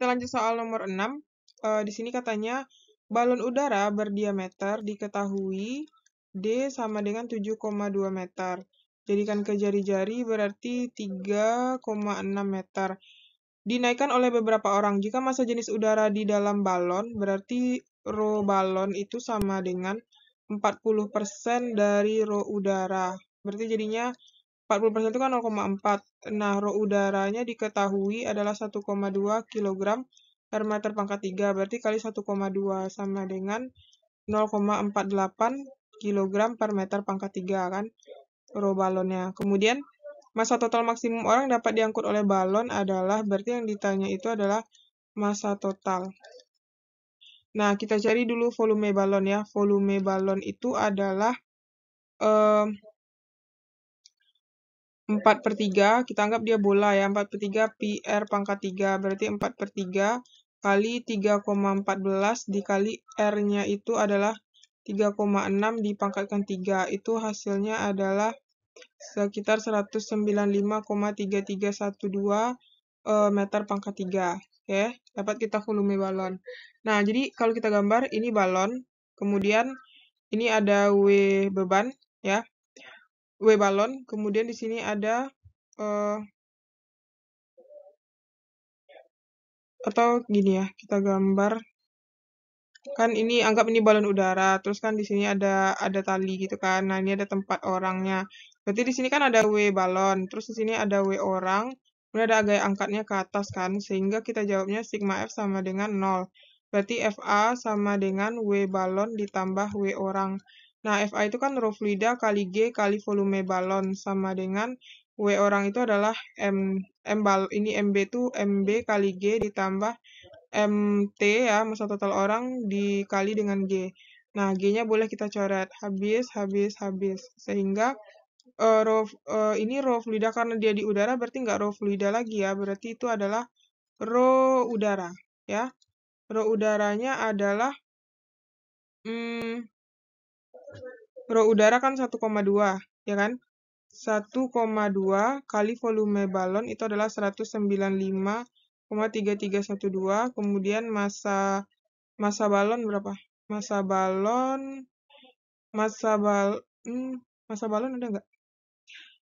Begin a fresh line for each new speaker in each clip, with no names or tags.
Kita lanjut soal nomor 6. Uh, eh, di sini katanya balon udara berdiameter diketahui D sama dengan 7,2 meter. Jadikan ke jari-jari berarti 3,6 meter. Dinaikkan oleh beberapa orang. Jika masa jenis udara di dalam balon, berarti rho balon itu sama dengan 40% dari rho udara. Berarti jadinya 40% itu kan 0,4. Nah, roh udaranya diketahui adalah 1,2 kg per meter pangkat 3, berarti kali 1,2 sama dengan 0,48 kg per meter pangkat 3 kan roh balonnya. Kemudian masa total maksimum orang dapat diangkut oleh balon adalah berarti yang ditanya itu adalah masa total. Nah, kita cari dulu volume balon ya. Volume balon itu adalah 4 per 3, kita anggap dia bola ya, 4 per 3 PR pangkat 3, berarti 4 per 3 kali 3,14 dikali R-nya itu adalah 3,6 dipangkatkan 3, itu hasilnya adalah sekitar 195,3312 uh, eh, meter pangkat 3. Oke, okay? dapat kita volume balon. Nah, jadi kalau kita gambar, ini balon, kemudian ini ada W beban, ya, W balon. Kemudian di sini ada uh, atau gini ya, kita gambar kan ini anggap ini balon udara terus kan di sini ada ada tali gitu kan nah ini ada tempat orangnya berarti di sini kan ada w balon terus di sini ada w orang kemudian ada gaya angkatnya ke atas kan sehingga kita jawabnya sigma f sama dengan 0 berarti fa sama dengan w balon ditambah w orang Nah, FA itu kan rho fluida kali G kali volume balon sama dengan W orang itu adalah M, M bal, ini MB itu MB kali G ditambah MT ya, masa total orang dikali dengan G. Nah, G-nya boleh kita coret habis, habis, habis. Sehingga uh, uh, ini rho fluida karena dia di udara berarti nggak rho fluida lagi ya, berarti itu adalah rho udara ya. rho udaranya adalah hmm, Roh udara kan 1,2, ya kan? 1,2 kali volume balon itu adalah 195,3312. Kemudian masa masa balon berapa? Masa balon masa bal hmm, masa balon ada nggak?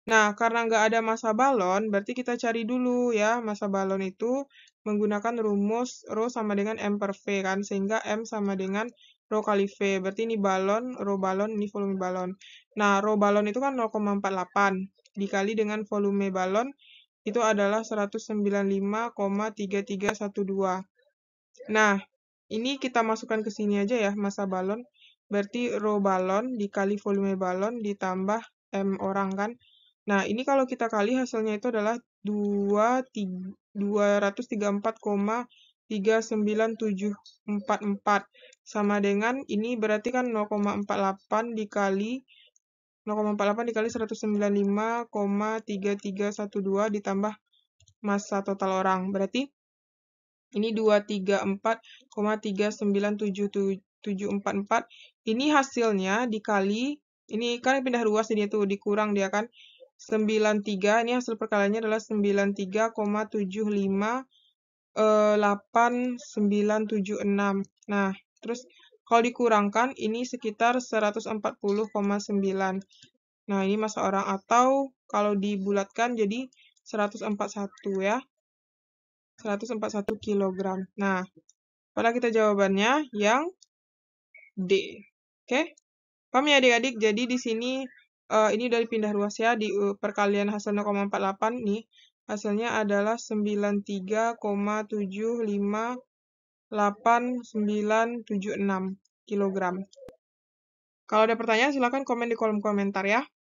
Nah, karena nggak ada masa balon, berarti kita cari dulu ya masa balon itu menggunakan rumus rho sama dengan m per v kan, sehingga m sama dengan Rho kali V. Berarti ini balon, Rho balon, ini volume balon. Nah, Rho balon itu kan 0,48 dikali dengan volume balon itu adalah 195,3312. Nah, ini kita masukkan ke sini aja ya, masa balon. Berarti Rho balon dikali volume balon ditambah M orang kan. Nah, ini kalau kita kali hasilnya itu adalah 2, 234, 39744 sama dengan ini berarti kan 0,48 dikali 0,48 dikali 195,3312 ditambah massa total orang. Berarti ini 234,397744. Ini hasilnya dikali ini kan pindah ruas ini tuh dikurang dia kan 93 ini hasil perkaliannya adalah 93,75 8976. Eh, nah, terus kalau dikurangkan ini sekitar 140,9. Nah, ini masa orang atau kalau dibulatkan jadi 141 ya. 141 kg. Nah, pada kita jawabannya yang D. Oke? Okay? Paham ya adik-adik? Jadi di sini uh, ini udah dipindah ruas ya di uh, perkalian hasil 0,48 nih hasilnya adalah 93,758976 kg. Kalau ada pertanyaan silahkan komen di kolom komentar ya.